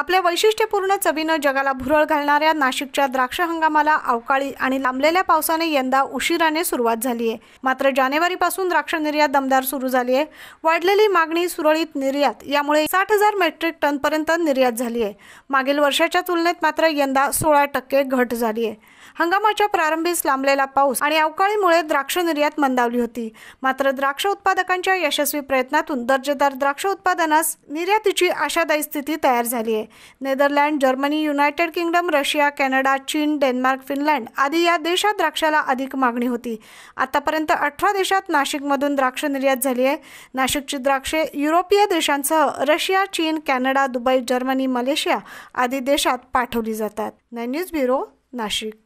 आपल्या वैशिष्ट्यपूर्ण चवीनं जगाला भुरळ घालणाऱ्या नाशिकच्या द्राक्ष हंगामाला अवकाळी आणि लांबलेल्या पावसाने यंदा उशिराने सुरुवात झाली आहे मात्र जानेवारीपासून द्राक्ष निर्यात दमदार सुरू झाली आहे वाढलेली मागणी सुरळीत निर्यात यामुळे साठ हजार मेट्रिक टनपर्यंत निर्यात झाली आहे मागील वर्षाच्या तुलनेत मात्र यंदा सोळा टक्के घट झाली आहे हंगामाच्या प्रारंभीस लांबलेला पाऊस आणि अवकाळीमुळे द्राक्ष निर्यात मंदावली होती मात्र द्राक्ष उत्पादकांच्या यशस्वी प्रयत्नातून दर्जेदार द्राक्ष उत्पादनास निर्यातीची आशादायी स्थिती तयार झाली आहे Netherland Germany United Kingdom Russia Canada चीन डेन्मार्क फिनलँड आदी या देशात द्राक्षाला अधिक मागणी होती आतापर्यंत अठरा देशात नाशिकमधून द्राक्ष निर्यात झाली आहे नाशिकची द्राक्षे युरोपीय देशांसह रशिया चीन कॅनडा दुबई जर्मनी मलेशिया आदी देशात पाठवली जातात न्यूज ब्युरो नाशिक